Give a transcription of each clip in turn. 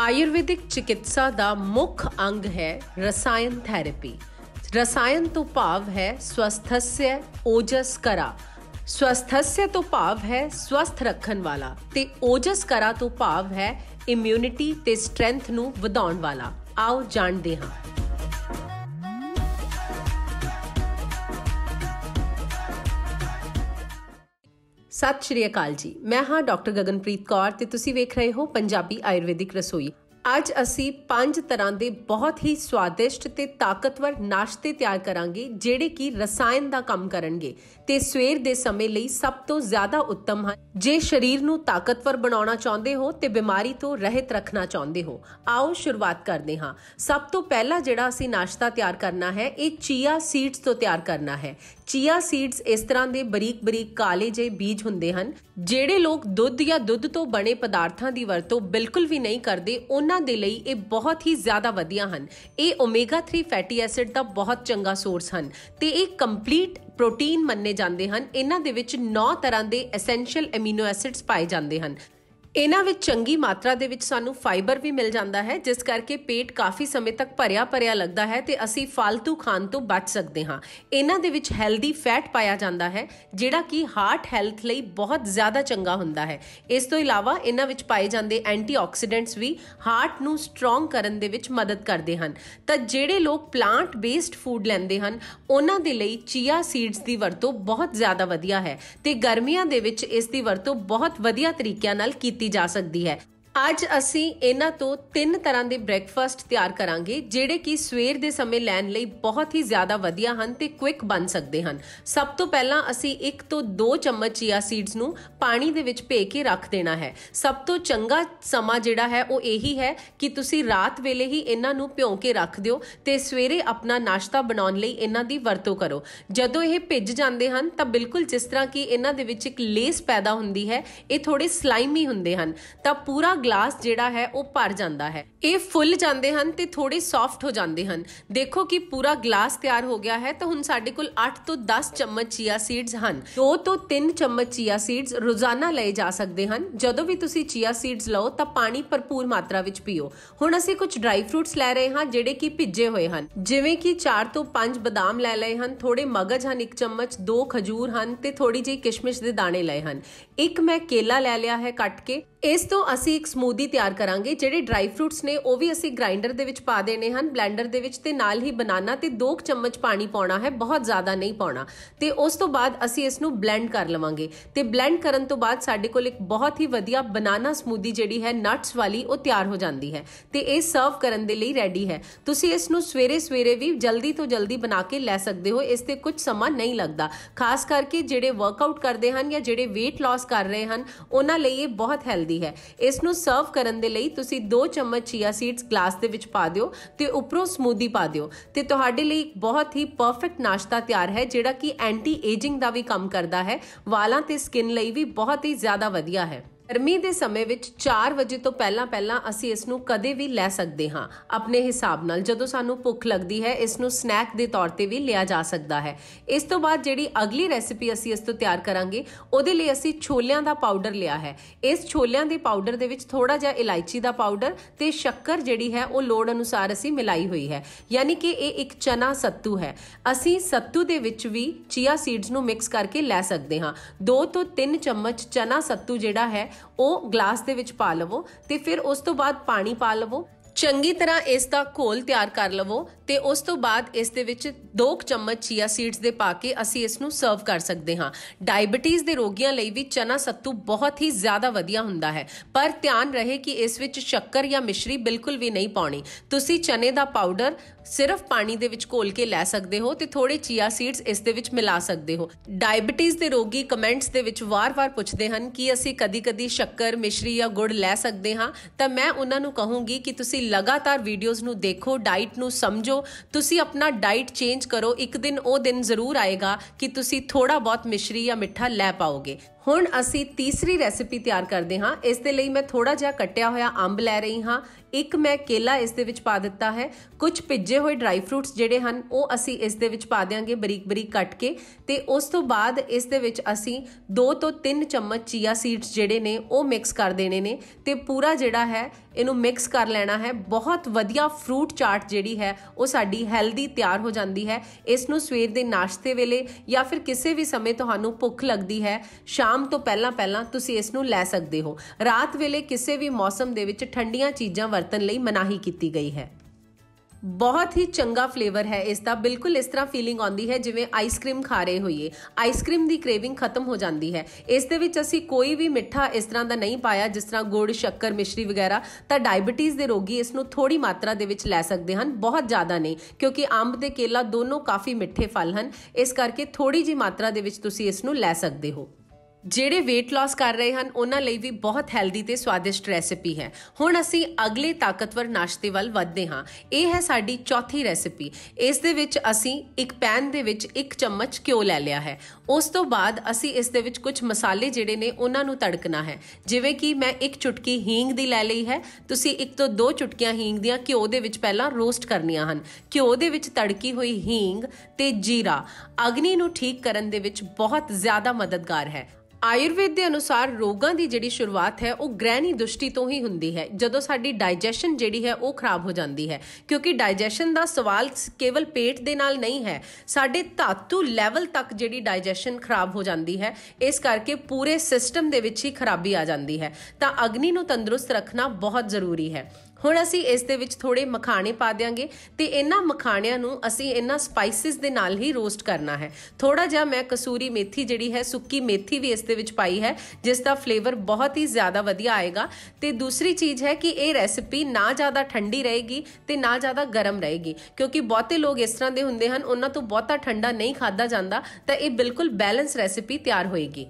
ਆਯੁਰਵੈਦਿਕ ਚਿਕਿਤਸਾ ਦਾ ਮੁੱਖ ਅੰਗ ਹੈ ਰਸਾਇਣ ਥੈਰੇਪੀ ਰਸਾਇਣ ਤੋਂ ਭਾਵ ਹੈ ਸਵਸਥਸਯ ਓਜਸ ਕਰਾ ਸਵਸਥਸਯ ਤੋਂ ਭਾਵ ਹੈ ਸਵਸਥ ਰੱਖਣ ਵਾਲਾ ਤੇ ਓਜਸ ਕਰਾ ਤੋਂ ਭਾਵ ਹੈ ਇਮਿਊਨਿਟੀ ਤੇ ਸਟਰੈਂਥ ਨੂੰ ਵਧਾਉਣ ਵਾਲਾ ਆਓ ਜਾਣਦੇ ਹਾਂ ਸਤਿ ਸ਼੍ਰੀ ਅਕਾਲ ਜੀ ਮੈਂ ਹਾਂ ਡਾਕਟਰ ਗਗਨਪ੍ਰੀਤ ਕੌਰ ਤੇ ਤੁਸੀਂ ਵੇਖ ਰਹੇ ਹੋ ਪੰਜਾਬੀ ਆਯੁਰਵੈਦਿਕ ਰਸੋਈ ਅੱਜ ਅਸੀਂ ਪੰਜ ਤਰ੍ਹਾਂ ਦੇ ਬਹੁਤ ਹੀ ਸਵਾਦਿਸ਼ਟ ਤੇ ਤਾਕਤਵਰ ਨਾਸ਼ਤੇ ਤਿਆਰ ਕਰਾਂਗੇ ਜਿਹੜੇ ਕਿ ਰਸਾਇਣ ਦਾ ਕੰਮ ਕਰਨਗੇ ਤੇ ਸਵੇਰ ਦੇ ਸਮੇਂ ਲਈ ਸਭ ਤੋਂ ਜ਼ਿਆਦਾ ਉੱਤਮ ਹਨ ਜੇ ਸਰੀਰ ਨੂੰ ਤਾਕਤਵਰ ਬਣਾਉਣਾ ਚਾਹੁੰਦੇ ਹੋ ਤੇ ਬਿਮਾਰੀ ਤੋਂ ਰਹਿਤ ਰੱਖਣਾ ਚਾਹੁੰਦੇ ਹੋ ਆਓ ਸ਼ੁਰੂਆਤ ਕਰਦੇ ਹਾਂ ਸਭ ਤੋਂ ਪਹਿਲਾਂ ਜਿਹੜਾ ਅਸੀਂ ਨਾਸ਼ਤਾ ਤਿਆਰ ਕਰਨਾ ਹੈ ਇਹ ਚੀਆ ਸੀਡਸ ਤੋਂ ਤਿਆਰ ਕਰਨਾ ਹੈ ਚੀਆ ਸੀਡਸ ਇਸ ਤਰ੍ਹਾਂ ਦੇ ਬਰੀਕ-ਬਰੀਕ ਕਾਲੇ ਜਿਹੇ ਬੀਜ ਹੁੰਦੇ ਹਨ ਜਿਹੜੇ ਲੋਕ ਦੁੱਧ ਜਾਂ ਦੁੱਧ ਤੋਂ ਬਣੇ ਪਦਾਰਥਾਂ ਦੀ ਵਰਤੋਂ ਬਿਲਕੁਲ ਵੀ ਨਹੀਂ ਕਰਦੇ ਉਹਨਾਂ ਦੇ ਲਈ ਇਹ ਬਹੁਤ ਹੀ ਜ਼ਿਆਦਾ ਵਧੀਆ ਹਨ ਇਹ ਓਮੇਗਾ 3 ਫੈਟੀ ਐਸਿਡ ਦਾ ਬਹੁਤ ਚੰਗਾ ਸੋਰਸ ਹਨ ਤੇ ਇਹ ਕੰਪਲੀਟ ਪ੍ਰੋਟੀਨ ਮੰਨੇ ਜਾਂਦੇ ਹਨ ਇਹਨਾਂ ਦੇ ਵਿੱਚ 9 ਤਰ੍ਹਾਂ ਦੇ ਐਸੈਂਸ਼ੀਅਲ ਐਮੀਨੋ ਐਸਿਡਸ ਪਾਏ ਜਾਂਦੇ ਹਨ ਇਹਨਾਂ ਵਿੱਚ ਚੰਗੀ ਮਾਤਰਾ ਦੇ ਵਿੱਚ ਸਾਨੂੰ ਫਾਈਬਰ ਵੀ ਮਿਲ ਜਾਂਦਾ ਹੈ ਜਿਸ ਕਰਕੇ ਪੇਟ ਕਾਫੀ ਸਮੇਂ ਤੱਕ ਭਰਿਆ ਭਰਿਆ ਲੱਗਦਾ ਹੈ ਤੇ ਅਸੀਂ ਫालतू ਖਾਣ ਤੋਂ ਬਚ ਸਕਦੇ ਹਾਂ ਇਹਨਾਂ ਦੇ ਵਿੱਚ ਹੈਲਦੀ ਫੈਟ ਪਾਇਆ ਜਾਂਦਾ ਹੈ ਜਿਹੜਾ ਕਿ ਹਾਰਟ ਹੈਲਥ ਲਈ ਬਹੁਤ ਜ਼ਿਆਦਾ ਚੰਗਾ ਹੁੰਦਾ ਹੈ ਇਸ ਤੋਂ ਇਲਾਵਾ ਇਹਨਾਂ ਵਿੱਚ ਪਾਏ ਜਾਂਦੇ ਐਂਟੀਆਕਸੀਡੈਂਟਸ ਵੀ ਹਾਰਟ ਨੂੰ ਸਟਰੋਂਗ ਕਰਨ ਦੇ ਵਿੱਚ ਮਦਦ ਕਰਦੇ ਹਨ ਤਾਂ ਜਿਹੜੇ ਲੋਕ ਪਲਾਂਟ ਬੇਸਡ ਫੂਡ ਲੈਂਦੇ ਹਨ ਉਹਨਾਂ ਦੇ ਲਈ ਚੀਆ ਸੀਡਸ ਦੀ ਵਰਤੋਂ ਬਹੁਤ ਜ਼ਿਆਦਾ ਵਧੀਆ ਹੈ ਤੇ ਗਰਮੀਆਂ ਦੇ ਵਿੱਚ ਇਸ ਦੀ ਵਰਤੋਂ ਬਹੁਤ ਵਧੀਆ ਤਰੀਕਿਆਂ ਨਾਲ ਕੀਤੀ ਜਾ ਸਕਦੀ ਹੈ ਅੱਜ ਅਸੀਂ ਇਹਨਾਂ ਤੋਂ ਤਿੰਨ ਤਰ੍ਹਾਂ ਦੇ ਬ੍ਰੈਕਫਾਸਟ ਤਿਆਰ ਕਰਾਂਗੇ ਜਿਹੜੇ ਕਿ ਸਵੇਰ ਦੇ ਸਮੇਂ ਲੈਣ ਲਈ ਬਹੁਤ ਹੀ ਜ਼ਿਆਦਾ ਵਧੀਆ ਹਨ ਤੇ ਕੁਇਕ ਬਣ ਸਕਦੇ ਹਨ ਸਭ ਤੋਂ ਪਹਿਲਾਂ ਅਸੀਂ 1 ਤੋਂ 2 ਚਮਚ ਚੀਆ ਸੀਡਸ ਨੂੰ ਪਾਣੀ ਦੇ ਵਿੱਚ ਭੇ ਕੇ ਰੱਖ ਦੇਣਾ ਹੈ ਸਭ ਤੋਂ ਚੰਗਾ ਸਮਾਂ ਜਿਹੜਾ ਹੈ ਉਹ ਇਹੀ ਹੈ ਕਿ ਤੁਸੀਂ ਰਾਤ ਵੇਲੇ ਹੀ ਇਹਨਾਂ ਨੂੰ ਭਿਉਂ ਕੇ ਰੱਖ ਦਿਓ ਤੇ ਸਵੇਰੇ ਆਪਣਾ ਨਾਸ਼ਤਾ ਬਣਾਉਣ ਲਈ ਇਹਨਾਂ ਦੀ ਵਰਤੋਂ ਕਰੋ ਜਦੋਂ ਇਹ ਭਿੱਜ ਜਾਂਦੇ ਹਨ ਤਾਂ ਬਿਲਕੁਲ ਜਿਸ ਤਰ੍ਹਾਂ ਕਿ ਇਹਨਾਂ ਦੇ ਵਿੱਚ ਇੱਕ ਲੇਸ ਪੈਦਾ ਹੁੰਦੀ ਹੈ ਇਹ ਥੋੜੇ ਸਲਾਈਮੀ ਹੁੰਦੇ ਹਨ ਤਾਂ ਪੂਰਾ ਗਲਾਸ ਜਿਹੜਾ ਹੈ ਉਹ ਭਰ ਜਾਂਦਾ ਹੈ ਇਹ ਫੁੱਲ ਜਾਂਦੇ ਹਨ ਤੇ ਥੋੜੇ ਸੌਫਟ ਹੋ ਜਾਂਦੇ ਹਨ ਦੇਖੋ ਕਿ ਪੂਰਾ ਗਲਾਸ ਤਿਆਰ ਹੋ ਗਿਆ ਹੈ ਤਾਂ ਹੁਣ ਸਾਡੇ ਕੋਲ 8 ਤੋਂ 10 ਚਮਚ ਚੀਆ ਸੀਡਸ ਹਨ 2 ਤੋਂ 3 ਚਮਚ ਚੀਆ ਸੀਡਸ ਰੋਜ਼ਾਨਾ ਲਏ ਜਾ ਸਕਦੇ ਹਨ ਜਦੋਂ ਵੀ ਤੁਸੀਂ ਚੀਆ ਸੀਡਸ ਲਓ ਤਾਂ ਪਾਣੀ ਭਰਪੂਰ ਮਾਤਰਾ ਵਿੱਚ ਪੀਓ ਹੁਣ ਅਸੀਂ ਕੁਝ ਡਰਾਈ ਫਰੂਟਸ ਲੈ ਰਹੇ ਹਾਂ ਜਿਹੜੇ ਕਿ ਭਿੱਜੇ ਹੋਏ ਹਨ ਜਿਵੇਂ ਕਿ 4 ਤੋਂ 5 ਬਦਾਮ ਲੈ ਲਏ ਹਨ ਥੋੜੇ ਮਗਜ ਹਨ 1 ਚਮਚ 2 ਖਜੂਰ ਹਨ ਤੇ ਥੋੜੀ ਜਿਹੀ ਕਿਸ਼ਮਿਸ਼ ਦੇ ਦਾਣੇ ਲਏ ਹਨ ਇੱਕ ਮੈਂ ਕੇਲਾ ਲੈ ਲਿਆ ਹੈ ਕੱਟ ਕੇ ਇਸ ਤੋਂ ਅਸੀਂ ਇੱਕ ਸਮੂਦੀ ਤਿਆਰ ਕਰਾਂਗੇ ਜਿਹੜੇ ਡਰਾਈ ਫਰੂਟਸ ਨੇ ਉਹ ਵੀ ਅਸੀਂ ਗ੍ਰਾਈਂਡਰ ਦੇ ਵਿੱਚ ਪਾ ਦੇਣੇ ਹਨ ਬਲੈਂਡਰ ਦੇ ਵਿੱਚ ਤੇ ਨਾਲ ਹੀ ਬਨਾਨਾ ਤੇ 2 ਚਮਚ ਪਾਣੀ ਪਾਉਣਾ ਹੈ ਬਹੁਤ ਜ਼ਿਆਦਾ ਨਹੀਂ ਪਾਉਣਾ ਤੇ ਉਸ ਤੋਂ ਬਾਅਦ ਅਸੀਂ ਇਸ ਨੂੰ ਬਲੈਂਡ ਕਰ ਲਵਾਂਗੇ ਤੇ ਬਲੈਂਡ ਕਰਨ ਤੋਂ ਬਾਅਦ ਸਾਡੇ ਕੋਲ ਇੱਕ ਬਹੁਤ ਹੀ ਵਧੀਆ ਬਨਾਨਾ ਸਮੂਦੀ ਜਿਹੜੀ ਹੈ ਨਟਸ ਵਾਲੀ ਉਹ ਤਿਆਰ ਹੋ ਜਾਂਦੀ ਹੈ ਤੇ ਇਹ ਸਰਵ ਕਰਨ ਦੇ ਲਈ ਰੈਡੀ ਹੈ ਤੁਸੀਂ ਇਸ ਨੂੰ ਸਵੇਰੇ ਸਵੇਰੇ ਵੀ ਜਲਦੀ ਤੋਂ ਜਲਦੀ ਬਣਾ ਕੇ ਲੈ ਸਕਦੇ ਹੋ ਇਸ ਤੇ ਕੁਝ ਸਮਾਂ ਨਹੀਂ ਲੱਗਦਾ ਖਾਸ ਕਰਕੇ ਜਿਹੜੇ ਵਰਕਆਊਟ ਕਰਦੇ ਹਨ ਜਾਂ ਜਿਹੜੇ weight loss ਕਰ ਰਹੇ ਹਨ ਉਹਨਾਂ ਲਈ ਇਹ ਬਹੁਤ ਹੈਲਦੀ ਹੈ ਇਸ ਨੂੰ ਸਰਵ ਕਰਨ ਦੇ ਲਈ ਤੁਸੀਂ 2 ਚਮਚ ਚੀਆ ਸੀਡਸ ਗਲਾਸ ਦੇ ਵਿੱਚ ਪਾ ਦਿਓ ਤੇ ਉੱਪਰੋਂ ਸਮੂਦੀ ਪਾ ਦਿਓ ਤੇ ਤੁਹਾਡੇ ਲਈ ਇੱਕ ਬਹੁਤ ਹੀ ਪਰਫੈਕਟ ਨਾਸ਼ਤਾ ਤਿਆਰ ਹੈ ਜਿਹੜਾ ਕਿ ਐਂਟੀ ਏਜਿੰਗ ਦਾ ਵੀ ਕੰਮ ਕਰਦਾ ਹੈ ਵਾਲਾਂ ਤੇ ਸਕਿਨ ਲਈ ਵੀ ਬਹੁਤ ਹੀ ਜ਼ਿਆਦਾ ਵਧੀਆ ਹੈ ਗਰਮੀ ਦੇ ਸਮੇਂ ਵਿੱਚ 4 ਵਜੇ ਤੋਂ ਪਹਿਲਾਂ ਪਹਿਲਾਂ ਅਸੀਂ ਇਸ ਨੂੰ ਕਦੇ ਵੀ ਲੈ ਸਕਦੇ ਹਾਂ ਆਪਣੇ ਹਿਸਾਬ ਨਾਲ ਜਦੋਂ ਸਾਨੂੰ ਭੁੱਖ ਲੱਗਦੀ ਹੈ ਇਸ ਨੂੰ ਸਨੈਕ ਦੇ ਤੌਰ ਤੇ ਵੀ ਲਿਆ ਜਾ ਸਕਦਾ ਹੈ ਇਸ ਤੋਂ ਬਾਅਦ ਜਿਹੜੀ ਅਗਲੀ ਰੈਸਿਪੀ ਅਸੀਂ ਇਸ ਤੋਂ ਤਿਆਰ ਕਰਾਂਗੇ ਉਹਦੇ ਲਈ ਅਸੀਂ ਛੋਲਿਆਂ ਦਾ ਪਾਊਡਰ ਲਿਆ ਹੈ ਇਸ ਛੋਲਿਆਂ ਦੇ ਪਾਊਡਰ ਦੇ ਵਿੱਚ ਥੋੜਾ ਜਿਹਾ ਇਲਾਇਚੀ ਦਾ ਪਾਊਡਰ ਤੇ ਸ਼ੱਕਰ ਜਿਹੜੀ ਹੈ ਉਹ ਲੋੜ ਅਨੁਸਾਰ ਅਸੀਂ ਮਿਲਾਈ ਹੋਈ ਹੈ ਯਾਨੀ ਕਿ ਇਹ ਇੱਕ ਚਨਾ ਸੱਤੂ ਹੈ ਅਸੀਂ ਸੱਤੂ ਦੇ ਵਿੱਚ ਵੀ ਚੀਆ ਸੀਡਸ ਨੂੰ ਮਿਕਸ ਕਰਕੇ ਲੈ ਸਕਦੇ ਹਾਂ 2 ਤੋਂ 3 ਚਮਚ ਚਨਾ ਸੱਤੂ ਜਿਹੜਾ ਹੈ ਉਹ ਗਲਾਸ ਦੇ ਵਿੱਚ ਪਾ ਲਵੋ ਤੇ ਫਿਰ ਉਸ ਤੋਂ ਬਾਅਦ ਪਾਣੀ ਪਾ ਲਵੋ ਚੰਗੀ ਤਰ੍ਹਾਂ ਇਸ ਦਾ ਘੋਲ ਤਿਆਰ ਕਰ ਲਵੋ ਤੇ ਉਸ ਤੋਂ ਬਾਅਦ ਇਸ ਦੇ ਵਿੱਚ 2 ਚਮਚ ਚੀਆ ਸੀਡਸ ਦੇ ਪਾ ਕੇ ਅਸੀਂ ਇਸ ਨੂੰ ਸਰਵ ਕਰ ਸਕਦੇ ਹਾਂ ਡਾਇਬੀਟੀਜ਼ ਦੇ ਰੋਗੀਆਂ ਲਈ ਵੀ ਚਨਾ ਸੱਤੂ ਬਹੁਤ ਹੀ ਜ਼ਿਆਦਾ ਵਧੀਆ ਹੁੰਦਾ ਹੈ ਪਰ ਧਿਆਨ ਰਹੇ ਕਿ ਇਸ ਵਿੱਚ ਸ਼ੱਕਰ ਜਾਂ ਮਿਸ਼ਰੀ ਬਿਲਕੁਲ ਵੀ ਨਹੀਂ ਪਾਉਣੀ ਤੁਸੀਂ ਚਨੇ ਦਾ ਪਾਊਡਰ ਸਿਰਫ ਪਾਣੀ ਦੇ ਵਿੱਚ ਘੋਲ ਕੇ ਲੈ ਸਕਦੇ ਹੋ ਤੇ ਥੋੜੇ ਚੀਆ ਸੀਡਸ ਇਸ ਦੇ ਵਿੱਚ ਮਿਲਾ ਸਕਦੇ ਹੋ ਡਾਇਬੀਟੀਜ਼ ਦੇ ਰੋਗੀ ਕਮੈਂਟਸ ਦੇ ਵਿੱਚ ਵਾਰ-ਵਾਰ ਪੁੱਛਦੇ ਹਨ ਕਿ ਅਸੀਂ ਕਦੀ-ਕਦੀ ਸ਼ੱਕਰ ਮਿਸ਼ਰੀ ਜਾਂ ਗੁੜ ਲੈ ਸਕਦੇ ਹਾਂ ਤਾਂ ਮੈਂ ਉਹਨਾਂ ਨੂੰ ਕਹੂੰਗੀ ਕਿ ਤੁਸੀਂ ਲਗਾਤਾਰ ਵੀਡੀਓਜ਼ ਨੂੰ ਦੇਖੋ ਡਾਈਟ ਨੂੰ ਸਮਝੋ ਕਰੋ ਤੁਸੀਂ ਆਪਣਾ ਡਾਈਟ ਚੇਂਜ ਕਰੋ ਇੱਕ ਦਿਨ ਉਹ ਦਿਨ ਜ਼ਰੂਰ ਆਏਗਾ ਕਿ ਤੁਸੀਂ ਥੋੜਾ ਬਹੁਤ ਮਿਸ਼ਰੀ ਜਾਂ ਮਿੱਠਾ ਲੈ ਪਾਓਗੇ ਹੁਣ ਅਸੀਂ ਤੀਸਰੀ ਰੈਸਿਪੀ ਤਿਆਰ ਕਰਦੇ ਹਾਂ ਇਸ ਦੇ ਲਈ ਮੈਂ ਥੋੜਾ ਜਿਹਾ ਕੱਟਿਆ ਹੋਇਆ ਅੰਬ ਲੈ ਰਹੀ ਹਾਂ ਇੱਕ ਮੈਂ ਕੇਲਾ ਇਸ ਦੇ ਵਿੱਚ ਪਾ ਦਿੱਤਾ ਹੈ ਕੁਝ ਭਿੱਜੇ ਹੋਏ ਡਰਾਈ ਫਰੂਟਸ ਜਿਹੜੇ ਹਨ ਉਹ ਅਸੀਂ ਇਸ ਦੇ ਵਿੱਚ ਪਾ ਦੇਾਂਗੇ ਬਰੀਕ-ਬਰੀਕ ਕੱਟ ਕੇ ਤੇ ਉਸ ਤੋਂ ਬਾਅਦ ਇਸ ਦੇ ਵਿੱਚ ਅਸੀਂ 2 ਤੋਂ 3 ਚਮਚ ਚੀਆ ਸੀਡਸ ਜਿਹੜੇ ਨੇ ਉਹ ਮਿਕਸ ਕਰ ਦੇਣੇ ਨੇ ਤੇ ਪੂਰਾ ਜਿਹੜਾ ਹੈ ਇਹਨੂੰ ਮਿਕਸ ਕਰ ਲੈਣਾ ਹੈ ਬਹੁਤ ਵਧੀਆ ਫਰੂਟ ਚਾਟ ਜਿਹੜੀ ਹੈ ਉਹ ਸਾਡੀ ਹੈਲਦੀ ਤਿਆਰ ਹੋ ਜਾਂਦੀ ਹੈ ਇਸ ਨੂੰ ਸਵੇਰ ਦੇ ਨਾਸ਼ਤੇ ਵੇਲੇ ਜਾਂ ਫਿਰ ਕਿਸੇ ਵੀ ਸਮੇਂ ਤੁਹਾਨੂੰ ਭੁੱਖ ਲੱਗਦੀ ਹੈ ਸ਼ਾਮ ਸ਼ਾਮ ਤੋਂ ਪਹਿਲਾਂ ਪਹਿਲਾਂ ਤੁਸੀਂ ਇਸ ਨੂੰ ਲੈ ਸਕਦੇ ਹੋ ਰਾਤ ਵੇਲੇ ਕਿਸੇ ਵੀ ਮੌਸਮ ਦੇ ਵਿੱਚ ਠੰਡੀਆਂ ਚੀਜ਼ਾਂ ਵਰਤਣ ਲਈ ਮਨਾਹੀ ਕੀਤੀ ਗਈ ਹੈ ਬਹੁਤ ਹੀ ਚੰਗਾ ਫਲੇਵਰ ਹੈ ਇਸ ਦਾ ਬਿਲਕੁਲ ਇਸ ਤਰ੍ਹਾਂ ਫੀਲਿੰਗ ਆਉਂਦੀ ਹੈ ਜਿਵੇਂ ਆਈਸਕ੍ਰੀਮ ਖਾ ਰਹੇ ਹੋਈਏ ਆਈਸਕ੍ਰੀਮ ਦੀ ਕ੍ਰੇਵਿੰਗ ਖਤਮ ਹੋ ਜਾਂਦੀ ਹੈ ਇਸ ਦੇ ਵਿੱਚ ਅਸੀਂ ਕੋਈ ਵੀ ਮਿੱਠਾ ਇਸ ਤਰ੍ਹਾਂ ਦਾ ਨਹੀਂ ਪਾਇਆ ਜਿਸ ਤਰ੍ਹਾਂ ਗੁੜ ਸ਼ੱਕਰ ਮਿਸ਼ਰੀ ਵਗੈਰਾ ਤਾਂ ਡਾਇਬੀਟੀਜ਼ ਦੇ ਰੋਗੀ ਇਸ ਨੂੰ ਥੋੜੀ ਮਾਤਰਾ ਦੇ ਵਿੱਚ ਲੈ ਸਕਦੇ ਹਨ ਬਹੁਤ ਜ਼ਿਆਦਾ ਨਹੀਂ ਕਿਉਂਕਿ ਆਂਬ ਤੇ ਕੇਲਾ ਦੋਨੋਂ ਕਾਫੀ ਮਿੱਠੇ ਫਲ ਹਨ ਇਸ ਕਰਕੇ ਥੋੜੀ ਜੀ ਮਾਤਰਾ ਦੇ ਵਿੱਚ ਤੁਸੀਂ ਇਸ ਨੂੰ ਲੈ ਸਕਦੇ ਹੋ ਜਿਹੜੇ weight loss ਕਰ ਰਹੇ ਹਨ ਉਹਨਾਂ ਲਈ ਵੀ ਬਹੁਤ ਹੈਲਦੀ ਤੇ ਸਵਾਦਿਸ਼ਟ ਰੈਸਿਪੀ ਹੈ ਹੁਣ ਅਸੀਂ ਅਗਲੇ ਤਾਕਤਵਰ ਨਾਸ਼ਤੇ ਵੱਲ ਵਧਦੇ ਹਾਂ ਇਹ ਹੈ ਸਾਡੀ ਚੌਥੀ ਰੈਸਿਪੀ ਇਸ ਦੇ ਵਿੱਚ ਅਸੀਂ ਇੱਕ ਪੈਨ ਦੇ ਵਿੱਚ ਇੱਕ ਚਮਚ ਘਿਓ ਲੈ ਲਿਆ ਹੈ ਉਸ ਤੋਂ ਬਾਅਦ ਅਸੀਂ ਇਸ ਦੇ ਵਿੱਚ ਕੁਝ ਮਸਾਲੇ ਜਿਹੜੇ ਨੇ ਉਹਨਾਂ ਨੂੰ ਤੜਕਣਾ ਹੈ ਜਿਵੇਂ ਕਿ ਮੈਂ ਇੱਕ ਚੁਟਕੀ ਹੀਂਗ ਦੀ ਲੈ ਲਈ ਹੈ ਤੁਸੀਂ ਇੱਕ ਤੋਂ ਦੋ ਚੁਟਕੀਆਂ ਹੀਂਗ ਦੀਆਂ ਘਿਓ ਦੇ ਵਿੱਚ ਪਹਿਲਾਂ ਰੋਸਟ ਕਰਨੀਆਂ ਹਨ ਘਿਓ ਦੇ ਵਿੱਚ ਤੜਕੀ ਹੋਈ ਹੀਂਗ ਤੇ ਜੀਰਾ ਅਗਨੀ ਨੂੰ ਠੀਕ ਕਰਨ ਦੇ ਵਿੱਚ ਬਹੁਤ ਜ਼ਿਆਦਾ ਮਦਦਗਾਰ ਹੈ ਆਯੁਰਵੇਦ ਦੇ ਅਨੁਸਾਰ ਰੋਗਾਂ ਦੀ ਜਿਹੜੀ ਸ਼ੁਰੂਆਤ ਹੈ ਉਹ ਗ੍ਰਹਿਣੀ ਦੁਸ਼ਟੀ ਤੋਂ ਹੀ ਹੁੰਦੀ ਹੈ ਜਦੋਂ ਸਾਡੀ ਡਾਈਜੈਸ਼ਨ ਜਿਹੜੀ ਹੈ ਉਹ ਖਰਾਬ ਹੋ ਜਾਂਦੀ ਹੈ ਕਿਉਂਕਿ ਡਾਈਜੈਸ਼ਨ ਦਾ ਸਵਾਲ ਕੇਵਲ ਪੇਟ ਦੇ ਨਾਲ ਨਹੀਂ ਹੈ ਸਾਡੇ ਧਾਤੂ ਲੈਵਲ ਤੱਕ ਜਿਹੜੀ ਡਾਈਜੈਸ਼ਨ ਖਰਾਬ ਹੋ ਜਾਂਦੀ ਹੈ ਇਸ ਕਰਕੇ ਪੂਰੇ ਸਿਸਟਮ ਦੇ ਵਿੱਚ ਹੀ ਖਰਾਬੀ ਆ ਜਾਂਦੀ ਹੈ ਤਾਂ ਅਗਨੀ ਨੂੰ ਤੰਦਰੁਸਤ ਰੱਖਣਾ ਬਹੁਤ ਜ਼ਰੂਰੀ ਹੈ ਹੁਣ ਅਸੀਂ ਇਸ ਦੇ ਵਿੱਚ ਥੋੜੇ ਮਖਾਣੇ ਪਾ ਦਿਆਂਗੇ ਤੇ ਇਹਨਾਂ ਮਖਾਣਿਆਂ ਨੂੰ ਅਸੀਂ ਇਹਨਾਂ ਸਪਾਈਸਿਸ ਦੇ ਨਾਲ ਹੀ ਰੋਸਟ ਕਰਨਾ ਹੈ ਥੋੜਾ ਜਿਹਾ ਮੈਂ ਕਸੂਰੀ ਮੇਥੀ ਜਿਹੜੀ ਹੈ ਸੁੱਕੀ ਮੇਥੀ ਵੀ ਇਸ ਦੇ ਵਿੱਚ ਪਾਈ ਹੈ ਜਿਸ ਦਾ ਫਲੇਵਰ ਬਹੁਤ ਹੀ ਜ਼ਿਆਦਾ ਵਧੀਆ ਆਏਗਾ ਤੇ ਦੂਸਰੀ ਚੀਜ਼ ਹੈ ਕਿ ਇਹ ਰੈਸਿਪੀ ਨਾ ਜ਼ਿਆਦਾ ਠੰਡੀ ਰਹੇਗੀ ਤੇ ਨਾ ਜ਼ਿਆਦਾ ਗਰਮ ਰਹੇਗੀ ਕਿਉਂਕਿ ਬਹੁਤੇ ਲੋਕ ਇਸ ਤਰ੍ਹਾਂ ਦੇ ਹੁੰਦੇ ਹਨ ਉਹਨਾਂ ਤੋਂ ਬਹੁਤਾ ਠੰਡਾ ਨਹੀਂ ਖਾਦਾ ਜਾਂਦਾ ਤਾਂ ਇਹ ਬਿਲਕੁਲ ਬੈਲੈਂਸ ਰੈਸਿਪੀ ਤਿਆਰ ਹੋਏਗੀ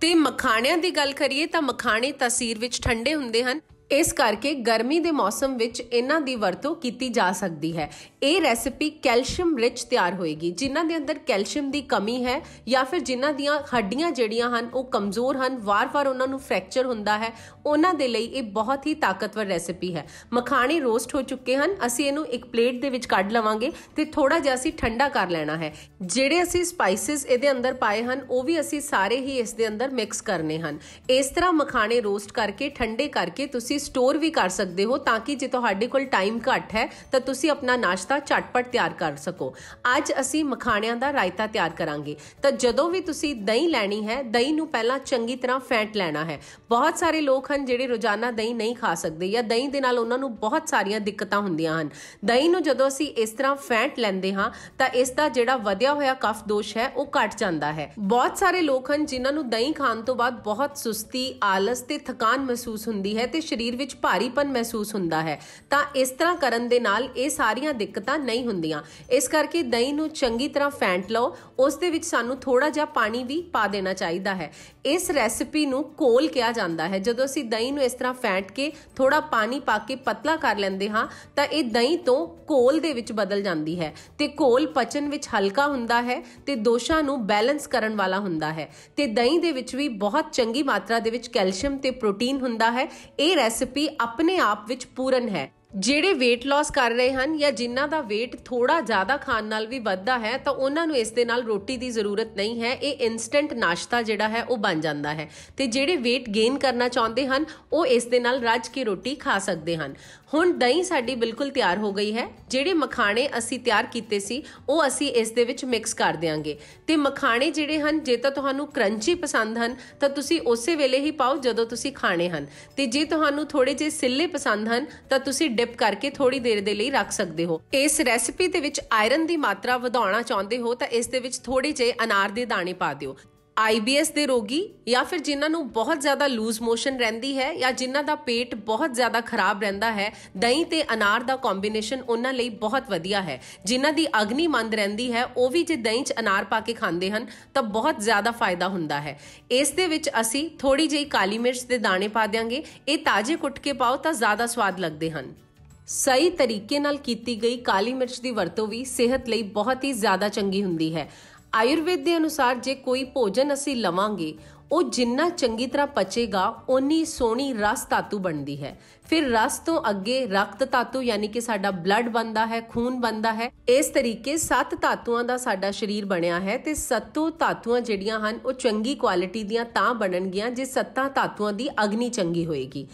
ਤੇ ਮਖਾਣਿਆਂ ਦੀ ਗੱਲ ਕਰੀਏ ਤਾਂ ਮਖਾਣੇ ਤਸੀਰ ਵਿੱਚ ਠੰਡੇ ਹੁੰਦੇ ਹਨ ਇਸ ਕਰਕੇ ਗਰਮੀ ਦੇ ਮੌਸਮ ਵਿੱਚ ਇਹਨਾਂ ਦੀ ਵਰਤੋਂ ਕੀਤੀ ਜਾ ਸਕਦੀ ਹੈ ਇਹ ਰੈਸਿਪੀ ਕੈਲਸ਼ੀਅਮ ਰਿਚ ਤਿਆਰ ਹੋਏਗੀ ਜਿਨ੍ਹਾਂ ਦੇ ਅੰਦਰ ਕੈਲਸ਼ੀਅਮ ਦੀ ਕਮੀ ਹੈ ਜਾਂ ਫਿਰ ਜਿਨ੍ਹਾਂ ਦੀਆਂ ਹੱਡੀਆਂ ਜਿਹੜੀਆਂ ਹਨ ਉਹ ਕਮਜ਼ੋਰ ਹਨ ਵਾਰ-ਵਾਰ ਉਹਨਾਂ ਨੂੰ ਫ੍ਰੈਕਚਰ ਹੁੰਦਾ ਹੈ ਉਹਨਾਂ ਦੇ ਲਈ ਇਹ ਬਹੁਤ ਹੀ ਤਾਕਤਵਰ ਰੈਸਿਪੀ ਹੈ ਮਖਾਣੇ ਰੋਸਟ ਹੋ ਚੁੱਕੇ ਹਨ ਅਸੀਂ ਇਹਨੂੰ ਇੱਕ ਪਲੇਟ ਦੇ ਵਿੱਚ ਕੱਢ ਲਵਾਂਗੇ ਤੇ ਥੋੜਾ ਜਿਹਾ ਅਸੀਂ ਠੰਡਾ ਕਰ ਲੈਣਾ ਹੈ ਜਿਹੜੇ ਅਸੀਂ ਸਪਾਈਸਿਸ ਇਹਦੇ ਅੰਦਰ ਪਾਏ ਹਨ ਉਹ ਵੀ ਅਸੀਂ ਸਾਰੇ ਹੀ ਇਸ ਦੇ ਅੰਦਰ ਮਿਕਸ ਕਰਨੇ ਹਨ ਇਸ ਤਰ੍ਹਾਂ ਮਖਾਣੇ ਰੋਸਟ ਕਰਕੇ ਠੰਡੇ ਕਰਕੇ ਤੁਸੀਂ ਸਟੋਰ ਵੀ ਕਰ ਸਕਦੇ ਹੋ ਤਾਂ ਕਿ ਜੇ ਤੁਹਾਡੇ ਕੋਲ ਟਾਈਮ ਘੱਟ ਹੈ ਤਾਂ ਤੁਸੀਂ ਆਪਣਾ ਨਾਸ਼ਤਾ ਝਟਪਟ ਤਿਆਰ ਕਰ ਸਕੋ ਅੱਜ ਅਸੀਂ ਮਖਾਣਿਆਂ ਦਾ ਰਾਇਤਾ ਤਿਆਰ ਕਰਾਂਗੇ ਤਾਂ ਜਦੋਂ ਵੀ ਤੁਸੀਂ ਦਹੀਂ ਲੈਣੀ ਹੈ ਦਹੀਂ ਨੂੰ ਪਹਿਲਾਂ ਚੰਗੀ ਤਰ੍ਹਾਂ ਫੈਂਟ ਲੈਣਾ ਹੈ ਬਹੁਤ ਸਾਰੇ ਲੋਕ ਮੱਖਣ ਜਿਹੜੇ ਰੋਜ਼ਾਨਾ ਦਹੀਂ ਨਹੀਂ ਖਾ ਸਕਦੇ ਜਾਂ ਦਹੀਂ ਦੇ ਨਾਲ ਉਹਨਾਂ ਨੂੰ ਬਹੁਤ ਸਾਰੀਆਂ ਦਿੱਕਤਾਂ ਹੁੰਦੀਆਂ ਹਨ ਦਹੀਂ ਨੂੰ ਜਦੋਂ ਅਸੀਂ ਇਸ ਤਰ੍ਹਾਂ ਫੈਂਟ ਲੈਂਦੇ ਹਾਂ ਤਾਂ ਇਸ ਦਾ ਜਿਹੜਾ ਵਧਿਆ ਹੋਇਆ ਕਫ ਦੋਸ਼ ਹੈ ਉਹ ਘਟ ਜਾਂਦਾ ਹੈ ਬਹੁਤ ਸਾਰੇ ਲੋਕ ਹਨ ਜਿਨ੍ਹਾਂ ਨੂੰ ਦਹੀਂ ਖਾਣ ਤੋਂ ਬਾਅਦ ਬਹੁਤ ਸੁਸਤੀ ਆਲਸ ਤੇ ਥਕਾਨ ਮਹਿਸੂਸ ਹੁੰਦੀ ਹੈ ਤੇ ਸਰੀਰ ਵਿੱਚ ਭਾਰੀਪਨ ਮਹਿਸੂਸ ਹੁੰਦਾ ਹੈ ਤਾਂ ਇਸ ਤਰ੍ਹਾਂ ਕਰਨ ਦੇ ਨਾਲ ਇਹ ਸਾਰੀਆਂ ਦਿੱਕਤਾਂ ਨਹੀਂ ਹੁੰਦੀਆਂ ਇਸ ਕਰਕੇ ਦਹੀਂ ਨੂੰ ਚੰਗੀ ਤਰ੍ਹਾਂ ਫੈਂਟ ਲਓ ਉਸ ਦੇ ਵਿੱਚ ਸਾਨੂੰ ਥੋੜਾ ਜਿਹਾ ਪਾਣੀ ਵੀ ਪਾ ਦੇਣਾ ਚਾਹੀਦਾ ਹੈ ਇਸ ਰੈਸਿਪੀ ਨੂੰ ਕੋਲ ਕਿਹਾ ਜਾਂਦਾ ਹੈ ਜਦੋਂ ਅਸੀਂ ਅਸੀਂ ਦਹੀਂ ਨੂੰ ਇਸ ਤਰ੍ਹਾਂ ਫੈਂਟ ਕੇ ਥੋੜਾ ਪਾਣੀ ਪਾ ਕੇ ਪਤਲਾ ਕਰ ਲੈਂਦੇ ਹਾਂ ਤਾਂ ਇਹ ਦਹੀਂ ਤੋਂ ਘੋਲ ਦੇ ਵਿੱਚ ਬਦਲ ਜਾਂਦੀ ਹੈ ਤੇ ਘੋਲ ਪਚਨ ਵਿੱਚ ਹਲਕਾ ਹੁੰਦਾ ਹੈ ਤੇ ਦੋਸ਼ਾਂ ਨੂੰ ਬੈਲੈਂਸ ਕਰਨ ਵਾਲਾ ਹੁੰਦਾ ਹੈ ਤੇ ਦਹੀਂ ਦੇ ਵਿੱਚ ਵੀ ਬਹੁਤ ਚੰਗੀ ਮਾਤਰਾ ਦੇ ਵਿੱਚ ਕੈਲਸ਼ੀਅਮ ਤੇ ਪ੍ਰੋਟੀਨ ਹੁੰਦਾ ਹੈ ਇਹ ਰੈਸਿਪੀ ਆਪਣੇ ਆਪ ਵਿੱਚ ਪੂਰਨ ਹੈ ਜਿਹੜੇ weight loss ਕਰ ਰਹੇ ਹਨ ਜਾਂ ਜਿਨ੍ਹਾਂ ਦਾ weight ਥੋੜਾ ਜ਼ਿਆਦਾ ਖਾਣ ਨਾਲ ਵੀ ਵੱਧਦਾ ਹੈ ਤਾਂ ਉਹਨਾਂ ਨੂੰ ਇਸ ਦੇ ਨਾਲ ਰੋਟੀ ਦੀ ਜ਼ਰੂਰਤ ਨਹੀਂ ਹੈ ਇਹ ਇਨਸਟੈਂਟ ਨਾਸ਼ਤਾ ਜਿਹੜਾ ਹੈ ਉਹ ਬਣ ਜਾਂਦਾ ਹੈ ਤੇ ਜਿਹੜੇ weight gain ਕਰਨਾ ਚਾਹੁੰਦੇ ਹਨ ਉਹ ਇਸ ਦੇ ਨਾਲ ਰੱਜ ਕੇ ਰੋਟੀ ਖਾ ਸਕਦੇ ਹਨ ਹੁਣ ਦਹੀਂ ਸਾਡੀ ਬਿਲਕੁਲ ਤਿਆਰ ਹੋ ਗਈ ਹੈ ਜਿਹੜੇ ਮਖਾਣੇ ਅਸੀਂ ਤਿਆਰ ਕੀਤੇ ਸੀ ਉਹ ਅਸੀਂ ਇਸ ਦੇ ਵਿੱਚ ਮਿਕਸ ਕਰ ਦੇਾਂਗੇ ਤੇ ਮਖਾਣੇ ਜਿਹੜੇ ਹਨ ਜੇ ਤਾਂ ਤੁਹਾਨੂੰ ਕਰੰਚੀ ਪਸੰਦ ਹਨ ਤਾਂ ਤੁਸੀਂ ਉਸੇ ਵੇਲੇ ਹੀ ਪਾਓ ਜਦੋਂ ਤੁਸੀਂ ਖਾਣੇ ਹਨ ਤੇ ਜੇ ਤੁਹਾਨੂੰ ਥੋੜੇ ਜਿਹੇ ਸਿੱਲੇ ਪਸੰਦ ਹਨ ਤਾਂ ਤੁਸੀਂ ਡਿਪ ਕਰਕੇ ਥੋੜੀ ਦੇਰ ਦੇ ਲਈ ਰੱਖ ਸਕਦੇ ਹੋ ਇਸ ਰੈਸਿਪੀ ਦੇ ਵਿੱਚ ਆਇਰਨ ਦੀ ਮਾਤਰਾ ਵਧਾਉਣਾ ਚਾਹੁੰਦੇ ਹੋ ਤਾਂ ਇਸ ਦੇ ਵਿੱਚ ਥੋੜੀ ਜਿਹੀ ਅਨਾਰ ਦੇ ਦਾਣੇ ਪਾ ਦਿਓ ਆਈਬੀਐਸ ਦੇ ਰੋਗੀ ਜਾਂ ਫਿਰ ਜਿਨ੍ਹਾਂ ਨੂੰ ਬਹੁਤ ਜ਼ਿਆਦਾ ਲੂਜ਼ ਮੋਸ਼ਨ ਰਹਿੰਦੀ ਹੈ ਜਾਂ ਜਿਨ੍ਹਾਂ ਦਾ ਪੇਟ ਬਹੁਤ ਜ਼ਿਆਦਾ ਖਰਾਬ ਰਹਿੰਦਾ ਹੈ ਦਹੀਂ ਤੇ ਅਨਾਰ ਦਾ ਕੰਬੀਨੇਸ਼ਨ ਉਹਨਾਂ ਲਈ ਬਹੁਤ ਵਧੀਆ ਹੈ ਜਿਨ੍ਹਾਂ ਦੀ ਅਗਨੀ ਮੰਦ ਰਹਿੰਦੀ ਹੈ ਉਹ ਵੀ ਜੇ ਦਹੀਂ 'ਚ ਅਨਾਰ ਪਾ ਕੇ ਖਾਂਦੇ ਹਨ ਤਾਂ ਬਹੁਤ ਜ਼ਿਆਦਾ ਫਾਇਦਾ ਹੁੰਦਾ ਹੈ ਇਸ ਦੇ ਵਿੱਚ ਅਸੀਂ ਥੋੜੀ ਜਿਹੀ ਕਾਲੀ ਮਿਰਚ ਦੇ ਦਾਣੇ ਪਾ ਦਿਆਂਗੇ ਇਹ ਤਾਜ਼ੇ ਕੁੱਟ ਕੇ ਪਾਓ ਤਾਂ ਜ਼ਿਆਦਾ ਸਵਾਦ ਲੱਗਦੇ ਹਨ ਸਹੀ ਤਰੀਕੇ ਨਾਲ ਕੀਤੀ ਗਈ ਕਾਲੀ ਮਿਰਚ ਦੀ ਵਰਤੋਂ ਵੀ ਸਿਹਤ ਲਈ ਬਹੁਤ ਹੀ ਜ਼ਿਆਦਾ ਚੰਗੀ ਹੁੰਦੀ ਹੈ ਆਯੁਰਵੇਦ ਦੇ ਅਨੁਸਾਰ ਜੇ ਕੋਈ ਭੋਜਨ ਅਸੀਂ ਲਵਾਂਗੇ ਉਹ ਜਿੰਨਾ ਚੰਗੀ ਤਰ੍ਹਾਂ ਪਚੇਗਾ ਓਨੀ ਸੋਹਣੀ ਰਸ ਧਾਤੂ ਬਣਦੀ ਹੈ ਫਿਰ ਰਸ ਤੋਂ ਅੱਗੇ ਰਕਤ ਧਾਤੂ ਯਾਨੀ ਕਿ ਸਾਡਾ ਬਲੱਡ ਬਣਦਾ ਹੈ ਖੂਨ ਬਣਦਾ ਹੈ ਇਸ ਤਰੀਕੇ ਸੱਤ ਧਾਤੂਆਂ ਦਾ ਸਾਡਾ ਸਰੀਰ ਬਣਿਆ ਹੈ ਤੇ ਸੱਤੋਂ ਧਾਤੂਆਂ ਜਿਹੜੀਆਂ ਹਨ ਉਹ ਚੰਗੀ ਕੁਆਲਿਟੀ ਦੀਆਂ ਤਾਂ ਬਣਨਗੀਆਂ ਜੇ ਸੱਤਾਂ ਧਾਤੂਆਂ ਦੀ ਅਗਨੀ ਚੰਗੀ ਹੋਏਗੀ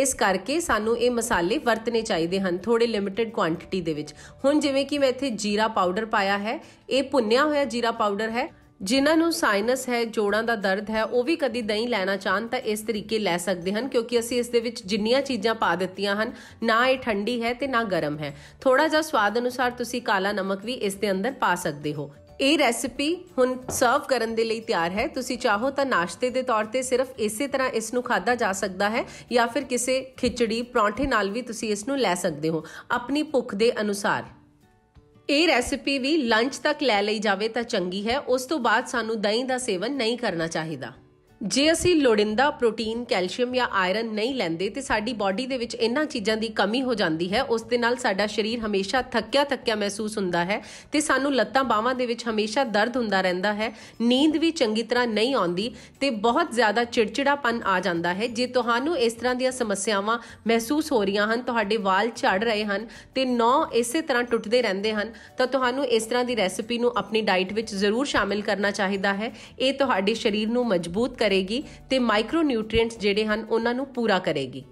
ਇਸ ਕਰਕੇ ਸਾਨੂੰ ਇਹ ਮਸਾਲੇ ਵਰਤਨੇ ਚਾਹੀਦੇ ਹਨ ਥੋੜੇ ਲਿਮਿਟਿਡ ਕੁਆਂਟੀਟੀ ਦੇ ਵਿੱਚ ਹੁਣ ਜਿਵੇਂ ਕਿ ਮੈਂ ਇੱਥੇ ਜੀਰਾ ਪਾਊਡਰ ਪਾਇਆ ਹੈ ਇਹ ਭੁੰਨਿਆ ਹੋਇਆ ਜੀਰਾ ਪਾਊਡਰ ਹੈ ਜਿਨ੍ਹਾਂ ਨੂੰ ਸਾਈਨਸ ਹੈ ਜੋੜਾਂ ਦਾ ਦਰਦ ਹੈ ਉਹ ਵੀ ਕਦੀ ਦਹੀਂ ਲੈਣਾ ਚਾਹਣ ਤਾਂ ਇਸ ਤਰੀਕੇ ਲੈ ਸਕਦੇ ਹਨ ਕਿਉਂਕਿ ਅਸੀਂ ਇਸ ਦੇ ਵਿੱਚ ਜਿੰਨੀਆਂ ਚੀਜ਼ਾਂ ਪਾ ਦਿੱਤੀਆਂ ਹਨ ਨਾ ਇਹ ਠੰਡੀ ਹੈ ਤੇ ਨਾ ਗਰਮ ਹੈ ਥੋੜਾ ਜਿਹਾ ਸਵਾਦ ਅਨੁਸਾਰ ਤੁਸੀਂ ਕਾਲਾ ਨਮਕ ਵੀ ਇਸ ਦੇ ਅੰਦਰ ਪਾ ਸਕਦੇ ਹੋ ਇਹ ਰੈਸਿਪੀ ਹੁਣ ਸਰਵ ਕਰਨ ਦੇ ਲਈ ਤਿਆਰ ਹੈ ਤੁਸੀਂ ਚਾਹੋ ਤਾਂ ਨਾਸ਼ਤੇ ਦੇ ਤੌਰ ਤੇ ਸਿਰਫ ਇਸੇ ਤਰ੍ਹਾਂ ਇਸ ਨੂੰ ਖਾਦਾ ਜਾ ਸਕਦਾ ਹੈ ਜਾਂ ਫਿਰ ਕਿਸੇ ਖਿਚੜੀ ਪਰੌਂਠੇ ਨਾਲ ਵੀ ਤੁਸੀਂ ਇਸ ਨੂੰ ਲੈ ਸਕਦੇ ਹੋ ਆਪਣੀ ਭੁੱਖ ਦੇ ਅਨੁਸਾਰ ਇਹ ਰੈਸਿਪੀ ਵੀ ਲੰਚ ਤੱਕ ਲੈ ਲਈ ਜਾਵੇ ਤਾਂ ਚੰਗੀ ਹੈ ਉਸ ਤੋਂ ਬਾਅਦ ਸਾਨੂੰ ਦਹੀਂ ਦਾ ਸੇਵਨ ਨਹੀਂ ਕਰਨਾ ਚਾਹੀਦਾ ਜੇ ਅਸੀਂ ਲੋੜਿੰਦਾ ਪ੍ਰੋਟੀਨ ਕੈਲਸ਼ੀਅਮ ਜਾਂ ਆਇਰਨ ਨਹੀਂ ਲੈਂਦੇ ਤੇ ਸਾਡੀ ਬਾਡੀ ਦੇ ਵਿੱਚ ਇਹਨਾਂ ਚੀਜ਼ਾਂ ਦੀ ਕਮੀ ਹੋ ਜਾਂਦੀ ਹੈ ਉਸ ਦੇ ਨਾਲ ਸਾਡਾ ਸਰੀਰ ਹਮੇਸ਼ਾ ਥੱਕਿਆ ਥੱਕਿਆ ਮਹਿਸੂਸ ਹੁੰਦਾ ਹੈ ਤੇ ਸਾਨੂੰ ਲੱਤਾਂ ਬਾਹਾਂ ਦੇ ਵਿੱਚ ਹਮੇਸ਼ਾ ਦਰਦ ਹੁੰਦਾ ਰਹਿੰਦਾ ਹੈ ਨੀਂਦ ਵੀ ਚੰਗੀ ਤਰ੍ਹਾਂ ਨਹੀਂ ਆਉਂਦੀ ਤੇ ਬਹੁਤ ਜ਼ਿਆਦਾ ਚਿੜਚਿੜਾਪਨ ਆ ਜਾਂਦਾ ਹੈ ਜੇ ਤੁਹਾਨੂੰ ਇਸ ਤਰ੍ਹਾਂ ਦੀਆਂ ਸਮੱਸਿਆਵਾਂ ਮਹਿਸੂਸ ਹੋ ਰਹੀਆਂ ਹਨ ਤੁਹਾਡੇ ਵਾਲ ਝੜ ਰਹੇ ਹਨ ਤੇ ਨੌ ਇਸੇ ਤਰ੍ਹਾਂ ਟੁੱਟਦੇ ਰਹਿੰਦੇ ਹਨ ਤਾਂ ਤੁਹਾਨੂੰ ਇਸ ਤਰ੍ਹਾਂ ਦੀ ਰੈਸਿਪੀ ਨੂੰ ਆਪਣੀ ਡਾਈਟ ਵਿੱਚ ਜ਼ਰੂਰ ਸ਼ਾਮਿਲ ਕਰਨਾ ਚਾਹੀਦਾ ਹੈ ਇਹ ਤੁਹਾਡੇ ਸਰੀਰ ਨੂੰ ਮਜ਼ਬੂਤ ਕਰੇਗੀ ਤੇ ਮਾਈਕਰੋ ਨਿਊਟ੍ਰੀਐਂਟਸ ਜਿਹੜੇ ਹਨ ਉਹਨਾਂ ਨੂੰ ਪੂਰਾ ਕਰੇਗੀ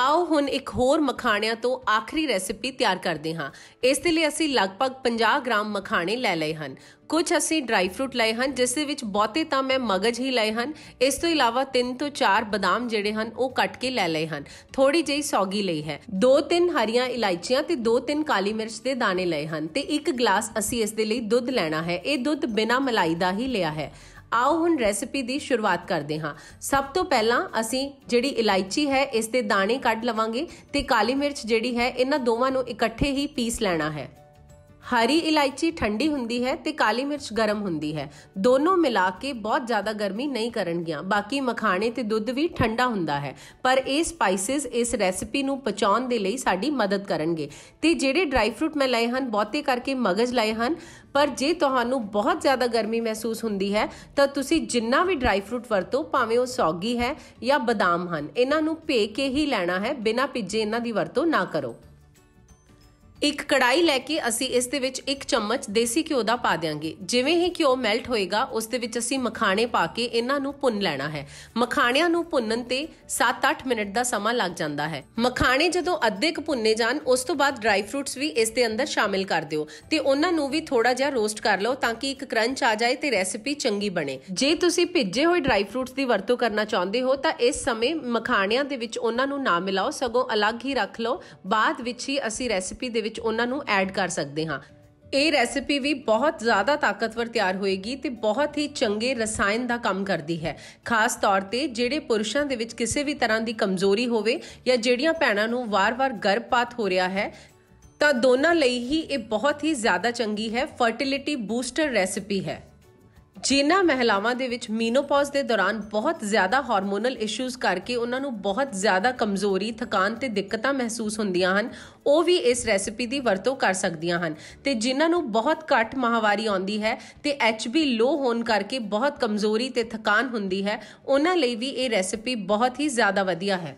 ਆਓ ਹੁਣ ਇੱਕ ਹੋਰ ਮਖਾਣਿਆਂ ਤੋਂ ਆਖਰੀ ਰੈਸਿਪੀ ਤਿਆਰ ਕਰਦੇ ਹਾਂ ਇਸ ਦੇ ਲਈ ਅਸੀਂ ਲਗਭਗ 50 ਗ੍ਰਾਮ ਮਖਾਣੇ ਲੈ ਲਏ ਹਨ ਕੁਝ ਅਸੀਂ ਡਰਾਈ ਫਰੂਟ ਲਏ ਹਨ ਜਿਸ ਦੇ ਵਿੱਚ ਬਹੁਤੇ ਤਾਂ ਮੈਂ ਮਗਜ ਹੀ ਲਏ ਹਨ ਇਸ ਤੋਂ ਇਲਾਵਾ 3 ਤੋਂ 4 ਬਦਾਮ ਜਿਹੜੇ ਹਨ ਉਹ ਕੱਟ ਕੇ ਲੈ ਲਏ ਹਨ ਥੋੜੀ ਜਿਹੀ ਸੌਗੀ ਲਈ ਹੈ 2-3 ਹਰੀਆਂ ਇਲਾਇਚੀਆਂ ਤੇ 2-3 ਕਾਲੀ ਮਿਰਚ ਦੇ ਦਾਣੇ ਲਏ ਹਨ ਤੇ ਇੱਕ ਗਲਾਸ ਅਸੀਂ ਇਸ ਦੇ ਲਈ ਦੁੱਧ ਲੈਣਾ ਹੈ ਇਹ ਦੁੱਧ ਬਿਨਾ ਮਲਾਈ ਦਾ ਹੀ ਲਿਆ ਹੈ ਆਓ ਹੁਣ ਰੈਸਿਪੀ ਦੀ ਸ਼ੁਰੂਆਤ ਕਰਦੇ ਹਾਂ ਸਭ ਤੋਂ ਪਹਿਲਾਂ ਅਸੀਂ ਜਿਹੜੀ ਇਲਾਇਚੀ ਹੈ ਇਸ ਦੇ ਦਾਣੇ ਕੱਢ ਲਵਾਂਗੇ ਤੇ ਕਾਲੀ ਮਿਰਚ ਜਿਹੜੀ ਹੈ ਇਹਨਾਂ ਦੋਵਾਂ ਨੂੰ ਇਕੱਠੇ ਹੀ ਪੀਸ ਲੈਣਾ ਹੈ ਹਰੀ ਇਲਾਇਚੀ ਠੰਡੀ ਹੁੰਦੀ ਹੈ ਤੇ ਕਾਲੀ ਮਿਰਚ ਗਰਮ ਹੁੰਦੀ ਹੈ ਦੋਨੋਂ ਮਿਲਾ ਕੇ ਬਹੁਤ ਜ਼ਿਆਦਾ ਗਰਮੀ ਨਹੀਂ ਕਰਨਗੀਆਂ ਬਾਕੀ ਮਖਾਣੇ ਤੇ ਦੁੱਧ ਵੀ ਠੰਡਾ ਹੁੰਦਾ ਹੈ ਪਰ ਇਹ ਸਪਾਈਸਿਸ ਇਸ ਰੈਸਿਪੀ ਨੂੰ ਪਚਾਉਣ ਦੇ ਲਈ ਸਾਡੀ ਮਦਦ ਕਰਨਗੇ ਤੇ ਜਿਹੜੇ ਡਰਾਈ ਫਰੂਟ ਮੈਂ ਲਏ ਹਨ ਬਹੁਤੇ ਕਰਕੇ ਮਗਜ਼ ਲਏ ਹਨ ਪਰ ਜੇ ਤੁਹਾਨੂੰ ਬਹੁਤ ਜ਼ਿਆਦਾ ਗਰਮੀ ਮਹਿਸੂਸ ਹੁੰਦੀ ਹੈ ਤਾਂ ਤੁਸੀਂ ਜਿੰਨਾ ਵੀ ਡਰਾਈ ਫਰੂਟ ਵਰਤੋ ਭਾਵੇਂ ਉਹ ਸੌਗੀ ਹੈ ਜਾਂ ਬਦਾਮ ਹਨ ਇਹਨਾਂ ਨੂੰ ਭੇ ਕੇ ਹੀ ਲੈਣਾ ਹੈ ਬਿਨਾਂ ਭਿੱਜੇ ਇਹਨਾਂ ਦੀ ਵਰਤੋਂ ਨਾ ਕਰੋ ਇੱਕ ਕੜਾਈ ਲੈ ਕੇ ਅਸੀਂ ਇਸ ਦੇ ਵਿੱਚ ਇੱਕ ਚਮਚ ਦੇਸੀ ਘਿਓ ਦਾ ਪਾ ਦੇਾਂਗੇ ਜਿਵੇਂ ਹੀ ਘਿਓ ਮੈਲਟ ਹੋਏਗਾ ਉਸ ਦੇ ਵਿੱਚ ਅਸੀਂ ਮਖਾਣੇ ਪਾ ਕੇ ਇਹਨਾਂ ਨੂੰ ਭੁੰਨ ਲੈਣਾ ਹੈ ਮਖਾਣਿਆਂ ਨੂੰ ਭੁੰਨਣ ਤੇ 7-8 ਮਿੰਟ ਦਾ ਸਮਾਂ ਲੱਗ ਜਾਂਦਾ ਹੈ ਮਖਾਣੇ ਜਦੋਂ ਅੱਧੇ ਕੁ ਭੁੰਨੇ ਜਾਣ ਉਸ ਤੋਂ ਬਾਅਦ ਡਰਾਈ ਫਰੂਟਸ ਵੀ ਇਸ ਦੇ ਅੰਦਰ ਸ਼ਾਮਿਲ ਕਰ ਦਿਓ ਤੇ ਉਹਨਾਂ ਨੂੰ ਵੀ ਥੋੜਾ ਜਿਹਾ ਰੋਸਟ ਕਰ ਲਓ ਤਾਂ ਕਿ ਇੱਕ ਕਰੰਚ ਆ ਜਾਏ ਤੇ ਰੈਸਿਪੀ ਚੰਗੀ ਬਣੇ ਜੇ ਤੁਸੀਂ ਭਿੱਜੇ ਹੋਏ ਡਰਾਈ ਫਰੂਟਸ ਦੀ ਵਰਤੋਂ ਕਰਨਾ ਚਾਹੁੰਦੇ ਹੋ ਤਾਂ ਇਸ ਸਮੇਂ ਮਖਾਣਿਆਂ ਦੇ ਵਿੱਚ ਉਹਨਾਂ ਨੂੰ ਨਾ ਮਿਲਾਓ ਸਗੋਂ ਅਲੱਗ ਹੀ ਰੱਖ ਲਓ ਬਾਅਦ ਵਿੱਚ ਹੀ ਅਸੀਂ ਰੈਸਿਪੀ ਦੇ ਵਿੱਚ ਉਹਨਾਂ ਨੂੰ ਐਡ ਕਰ ਸਕਦੇ ਹਾਂ ਇਹ ਰੈਸਿਪੀ ਵੀ ਬਹੁਤ ਜ਼ਿਆਦਾ ਤਾਕਤਵਰ ਤਿਆਰ ਹੋਏਗੀ ਤੇ ਬਹੁਤ ਹੀ ਚੰਗੇ ਰਸਾਇਣ ਦਾ ਕੰਮ ਕਰਦੀ ਹੈ ਖਾਸ ਤੌਰ ਤੇ ਜਿਹੜੇ ਪੁਰਸ਼ਾਂ ਦੇ ਵਿੱਚ ਕਿਸੇ ਵੀ ਤਰ੍ਹਾਂ ਦੀ ਕਮਜ਼ੋਰੀ ਹੋਵੇ ਜਾਂ ਜਿਹੜੀਆਂ ਭੈਣਾਂ ਨੂੰ ਵਾਰ-ਵਾਰ ਗਰਭਪਾਤ ਹੋ ਰਿਹਾ ਹੈ ਤਾਂ ਦੋਨਾਂ ਲਈ ਹੀ ਇਹ ਬਹੁਤ ਹੀ ਜ਼ਿਆਦਾ ਚੰਗੀ ਹੈ ਫਰਟੀਲਿਟੀ ਬੂਸਟਰ ਰੈਸਿਪੀ ਹੈ ਜਿਨ੍ਹਾਂ ਮਹਿਲਾਵਾਂ ਦੇ ਵਿੱਚ ਮੀਨੋਪੌਜ਼ ਦੇ ਦੌਰਾਨ ਬਹੁਤ ਜ਼ਿਆਦਾ ਹਾਰਮੋਨਲ ਇਸ਼ੂਜ਼ ਕਰਕੇ ਉਹਨਾਂ ਨੂੰ ਬਹੁਤ ਜ਼ਿਆਦਾ ਕਮਜ਼ੋਰੀ ਥਕਾਨ ਤੇ ਦਿੱਕਤਾਂ ਮਹਿਸੂਸ ਹੁੰਦੀਆਂ ਹਨ ਉਹ ਵੀ ਇਸ ਰੈਸਿਪੀ ਦੀ ਵਰਤੋਂ ਕਰ ਸਕਦੀਆਂ ਹਨ ਤੇ ਜਿਨ੍ਹਾਂ ਨੂੰ ਬਹੁਤ ਘੱਟ ਮਹਾਵਾਰੀ ਆਉਂਦੀ ਹੈ ਤੇ ਐਚਬੀ ਲੋ ਹੋਣ ਕਰਕੇ ਬਹੁਤ ਕਮਜ਼ੋਰੀ ਤੇ ਥਕਾਨ ਹੁੰਦੀ ਹੈ ਉਹਨਾਂ ਲਈ ਵੀ ਇਹ ਰੈਸਿਪੀ ਬਹੁਤ ਹੀ ਜ਼ਿਆਦਾ ਵਧੀਆ ਹੈ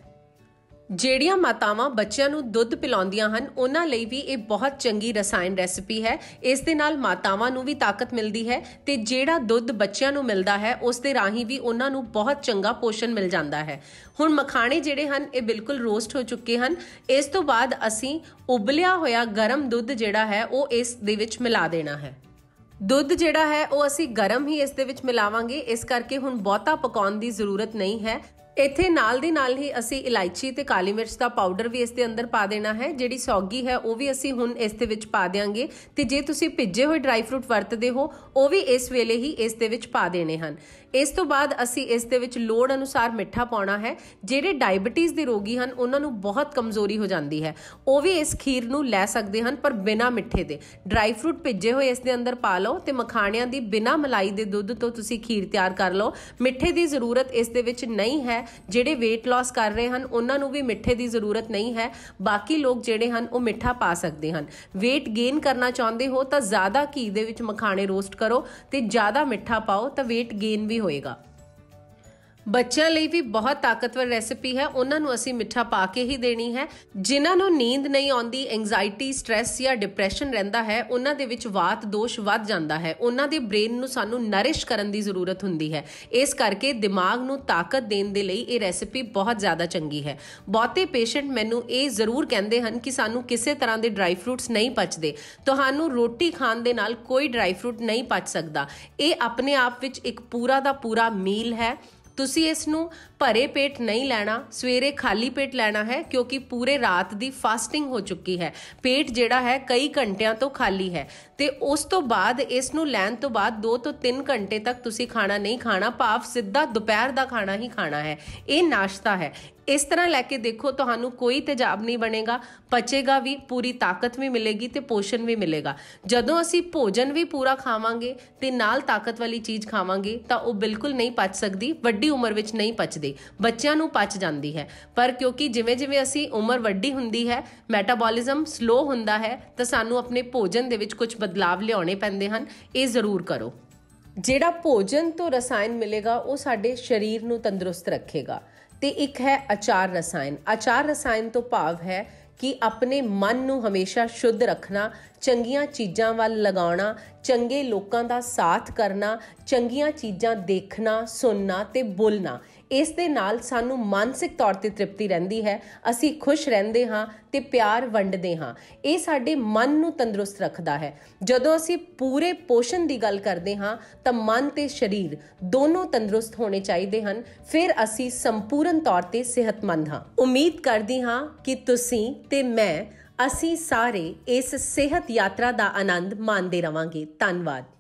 ਜਿਹੜੀਆਂ ਮਾਤਾਵਾਂ ਬੱਚਿਆਂ ਨੂੰ ਦੁੱਧ ਪਿਲਾਉਂਦੀਆਂ ਹਨ ਉਹਨਾਂ ਲਈ ਵੀ ਇਹ ਬਹੁਤ ਚੰਗੀ ਰਸਾਇਣ ਰੈਸਿਪੀ ਹੈ ਇਸ ਦੇ ਨਾਲ ਮਾਤਾਵਾਂ ਨੂੰ ਵੀ ਤਾਕਤ ਮਿਲਦੀ ਹੈ ਤੇ ਜਿਹੜਾ ਦੁੱਧ ਬੱਚਿਆਂ ਨੂੰ ਮਿਲਦਾ ਹੈ ਉਸ ਦੇ ਰਾਹੀਂ ਵੀ ਉਹਨਾਂ ਨੂੰ ਬਹੁਤ ਚੰਗਾ ਪੋਸ਼ਣ ਮਿਲ ਜਾਂਦਾ ਹੈ ਹੁਣ ਮਖਾਣੇ ਜਿਹੜੇ ਹਨ ਇਹ ਬਿਲਕੁਲ ਰੋਸਟ ਹੋ ਚੁੱਕੇ ਹਨ ਇਸ ਤੋਂ ਬਾਅਦ ਅਸੀਂ ਉਬਲਿਆ ਹੋਇਆ ਗਰਮ ਦੁੱਧ ਜਿਹੜਾ ਹੈ ਉਹ ਇਸ ਦੇ ਵਿੱਚ ਮਿਲਾ ਦੇਣਾ ਹੈ ਦੁੱਧ ਜਿਹੜਾ ਹੈ ਉਹ ਅਸੀਂ ਗਰਮ ਹੀ ਇਸ ਦੇ ਵਿੱਚ ਮਿਲਾਵਾਂਗੇ ਇਸ ਕਰਕੇ ਹੁਣ ਬਹੁਤਾ ਪਕਾਉਣ ਦੀ ਜ਼ਰੂਰਤ ਨਹੀਂ ਹੈ ਇੱਥੇ ਨਾਲ ਦੀ ਨਾਲ ਹੀ ਅਸੀਂ ਇਲਾਇਚੀ ਤੇ ਕਾਲੀ ਮਿਰਚ ਦਾ ਪਾਊਡਰ ਵੀ ਇਸ ਦੇ ਅੰਦਰ ਪਾ ਦੇਣਾ ਹੈ ਜਿਹੜੀ ਸੌਗੀ ਹੈ ਉਹ ਵੀ ਅਸੀਂ ਹੁਣ ਇਸ ਦੇ ਵਿੱਚ ਪਾ ਦੇਾਂਗੇ ਤੇ ਜੇ ਤੁਸੀਂ ਭਿੱਜੇ ਹੋਏ ਡਰਾਈ ਫਰੂਟ ਵਰਤਦੇ ਹੋ ਉਹ ਵੀ ਇਸ ਵੇਲੇ ਹੀ ਇਸ ਦੇ ਵਿੱਚ ਪਾ ਦੇਣੇ ਹਨ ਇਸ ਤੋਂ ਬਾਅਦ ਅਸੀਂ ਇਸ ਦੇ ਵਿੱਚ ਲੋੜ ਅਨੁਸਾਰ ਮਿੱਠਾ ਪਾਉਣਾ ਹੈ ਜਿਹੜੇ ਡਾਇਬੀਟੀਜ਼ ਦੇ ਰੋਗੀ ਹਨ ਉਹਨਾਂ ਨੂੰ ਬਹੁਤ ਕਮਜ਼ੋਰੀ ਹੋ ਜਾਂਦੀ ਹੈ ਉਹ ਵੀ ਇਸ ਖੀਰ ਨੂੰ ਲੈ ਸਕਦੇ ਹਨ ਪਰ ਬਿਨਾ ਮਿੱਠੇ ਦੇ ਡਰਾਈ ਫਰੂਟ ਭਿੱਜੇ ਹੋਏ ਇਸ ਦੇ ਅੰਦਰ ਪਾ ਲਓ ਤੇ ਮਖਾਣਿਆਂ ਦੀ ਬਿਨਾ ਮਲਾਈ ਦੇ ਦੁੱਧ ਤੋਂ ਤੁਸੀਂ ਖੀਰ ਤਿਆਰ ਕਰ ਲਓ ਮਿੱਠੇ ਦੀ ਜ਼ਰੂਰਤ ਇਸ ਦੇ ਵਿੱਚ ਨਹੀਂ ਹੈ ਜਿਹੜੇ weight loss ਕਰ ਰਹੇ ਹਨ ਉਹਨਾਂ ਨੂੰ ਵੀ ਮਿੱਠੇ ਦੀ ਜ਼ਰੂਰਤ ਨਹੀਂ ਹੈ ਬਾਕੀ ਲੋਕ ਜਿਹੜੇ ਹਨ ਉਹ ਮਿੱਠਾ ਪਾ ਸਕਦੇ ਹਨ weight gain ਕਰਨਾ ਚਾਹੁੰਦੇ ਹੋ ਤਾਂ ਜ਼ਿਆਦਾ ਘੀ ਦੇ ਵਿੱਚ ਮਖਾਣੇ ਰੋਸਟ ਕਰੋ ਤੇ ਜ਼ਿਆਦਾ ਮਿੱਠਾ ਪਾਓ ਤਾਂ weight gain ਵੀ 又一个。ਬੱਚਿਆਂ ਲਈ ਵੀ ਬਹੁਤ ਤਾਕਤਵਰ ਰੈਸਿਪੀ ਹੈ ਉਹਨਾਂ ਨੂੰ ਅਸੀਂ ਮਿੱਠਾ ਪਾ ਕੇ ਹੀ ਦੇਣੀ ਹੈ ਜਿਨ੍ਹਾਂ ਨੂੰ ਨੀਂਦ ਨਹੀਂ ਆਉਂਦੀ ਐਂਗਜ਼ਾਇਟੀ ਸਟ्रेस ਜਾਂ ਡਿਪਰੈਸ਼ਨ ਰਹਿੰਦਾ ਹੈ ਉਹਨਾਂ ਦੇ ਵਿੱਚ ਵਾਤ ਦੋਸ਼ ਵੱਧ ਜਾਂਦਾ ਹੈ ਉਹਨਾਂ ਦੇ ਬ੍ਰੇਨ ਨੂੰ ਸਾਨੂੰ ਨਰਿਸ਼ ਕਰਨ ਦੀ ਜ਼ਰੂਰਤ ਹੁੰਦੀ ਹੈ ਇਸ ਕਰਕੇ ਦਿਮਾਗ ਨੂੰ ਤਾਕਤ ਦੇਣ ਦੇ ਲਈ ਇਹ ਰੈਸਿਪੀ ਬਹੁਤ ਜ਼ਿਆਦਾ ਚੰਗੀ ਹੈ ਬਹੁਤੇ ਪੇਸ਼ੈਂਟ ਮੈਨੂੰ ਇਹ ਜ਼ਰੂਰ ਕਹਿੰਦੇ ਹਨ ਕਿ ਸਾਨੂੰ ਕਿਸੇ ਤਰ੍ਹਾਂ ਦੇ ਡਰਾਈ ਫਰੂਟਸ ਨਹੀਂ ਪਚਦੇ ਤੁਹਾਨੂੰ ਰੋਟੀ ਖਾਣ ਦੇ ਨਾਲ ਕੋਈ ਡਰਾਈ ਫਰੂਟ ਨਹੀਂ ਪਚ ਸਕਦਾ ਇਹ ਆਪਣੇ ਆਪ ਵਿੱਚ ਇੱਕ ਪੂਰਾ ਦਾ ਪੂਰਾ ਮੀਲ ਹੈ ਤੁਸੀਂ ਇਸ ਨੂੰ ਭਰੇ ਪੇਟ ਨਹੀਂ ਲੈਣਾ ਸਵੇਰੇ ਖਾਲੀ ਪੇਟ ਲੈਣਾ ਹੈ ਕਿਉਂਕਿ ਪੂਰੇ ਰਾਤ ਦੀ ਫਾਸਟਿੰਗ ਹੋ ਚੁੱਕੀ ਹੈ ਪੇਟ ਜਿਹੜਾ ਹੈ ਕਈ ਘੰਟਿਆਂ ਤੋਂ ਖਾਲੀ ਹੈ ਤੇ ਉਸ ਤੋਂ ਬਾਅਦ ਇਸ ਨੂੰ ਲੈਣ ਤੋਂ ਬਾਅਦ 2 ਤੋਂ 3 ਘੰਟੇ ਤੱਕ ਤੁਸੀਂ ਖਾਣਾ ਨਹੀਂ ਖਾਣਾ ਭਾਵ ਸਿੱਧਾ ਦੁਪਹਿਰ ਦਾ ਖਾਣਾ ਹੀ ਖਾਣਾ ਹੈ ਇਹ ਨਾਸ਼ਤਾ ਹੈ ਇਸ ਤਰ੍ਹਾਂ ਲੈ ਕੇ ਦੇਖੋ ਤੁਹਾਨੂੰ ਕੋਈ ਤੇਜ਼ਾਬ ਨਹੀਂ ਬਣੇਗਾ ਪਚੇਗਾ ਵੀ ਪੂਰੀ ਤਾਕਤ ਵੀ ਮਿਲੇਗੀ ਤੇ ਪੋਸ਼ਣ ਵੀ ਮਿਲੇਗਾ ਜਦੋਂ ਅਸੀਂ ਭੋਜਨ ਵੀ ਪੂਰਾ ਖਾਵਾਂਗੇ ਤੇ ਨਾਲ ਤਾਕਤ ਵਾਲੀ ਚੀਜ਼ ਖਾਵਾਂਗੇ ਤਾਂ ਉਹ ਬਿਲਕੁਲ ਨਹੀਂ ਪਚ ਸਕਦੀ ਵੱਡੀ ਉਮਰ ਵਿੱਚ ਨਹੀਂ ਪਚਦੀ ਬੱਚਿਆਂ ਨੂੰ ਪਚ ਜਾਂਦੀ ਹੈ ਪਰ ਕਿਉਂਕਿ ਜਿਵੇਂ-ਜਿਵੇਂ ਅਸੀਂ ਉਮਰ ਵੱਡੀ ਹੁੰਦੀ ਹੈ ਮੈਟਾਬੋਲਿਜ਼ਮ ਸਲੋ ਹੁੰਦਾ ਹੈ ਤਾਂ ਸਾਨੂੰ ਆਪਣੇ ਭੋਜਨ ਦੇ ਵਿੱਚ ਕੁਝ ਬਦਲਾਵ ਲਿਆਉਣੇ ਪੈਂਦੇ ਹਨ ਇਹ ਜ਼ਰੂਰ ਕਰੋ ਜਿਹੜਾ ਭੋਜਨ ਤੋਂ ਰਸਾਇਣ ਮਿਲੇਗਾ ਉਹ ਸਾਡੇ ਸਰੀਰ ਨੂੰ ਤੰਦਰੁਸਤ ਰੱਖੇਗਾ ਤੇ ਇੱਕ ਹੈ ਆਚਾਰ ਰਸਾਇਣ ਆਚਾਰ ਰਸਾਇਣ ਤੋਂ ਭਾਵ ਹੈ ਕਿ ਆਪਣੇ ਮਨ ਨੂੰ ਹਮੇਸ਼ਾ ਸ਼ੁੱਧ ਰੱਖਣਾ ਚੰਗੀਆਂ ਚੀਜ਼ਾਂ ਵੱਲ ਲਗਾਉਣਾ ਚੰਗੇ ਲੋਕਾਂ ਦਾ ਸਾਥ ਕਰਨਾ ਚੰਗੀਆਂ ਚੀਜ਼ਾਂ ਦੇਖਣਾ ਸੁਣਨਾ ਤੇ ਬੋਲਣਾ ਇਸ ਦੇ ਨਾਲ ਸਾਨੂੰ ਮਾਨਸਿਕ ਤੌਰ ਤੇ ਤ੍ਰਿਪਤੀ ਰਹਿੰਦੀ ਹੈ ਅਸੀਂ ਖੁਸ਼ ਰਹਿੰਦੇ ਹਾਂ ਤੇ ਪਿਆਰ ਵੰਡਦੇ ਹਾਂ ਇਹ ਸਾਡੇ ਮਨ ਨੂੰ ਤੰਦਰੁਸਤ ਰੱਖਦਾ ਹੈ ਜਦੋਂ ਅਸੀਂ ਪੂਰੇ ਪੋਸ਼ਣ ਦੀ ਗੱਲ ਕਰਦੇ ਹਾਂ ਤਾਂ ਮਨ ਤੇ ਸਰੀਰ ਦੋਨੋਂ ਤੰਦਰੁਸਤ ਹੋਣੇ ਚਾਹੀਦੇ ਹਨ ਫਿਰ ਅਸੀਂ ਸੰਪੂਰਨ ਤੌਰ ਤੇ ਸਿਹਤਮੰਦ ਹਾਂ ਉਮੀਦ ਕਰਦੀ ਹਾਂ ਕਿ ਤੁਸੀਂ ਤੇ ਮੈਂ ਅਸੀਂ ਸਾਰੇ ਇਸ ਸਿਹਤ ਯਾਤਰਾ ਦਾ ਆਨੰਦ ਮਾਣਦੇ ਰਵਾਂਗੇ ਧੰਨਵਾਦ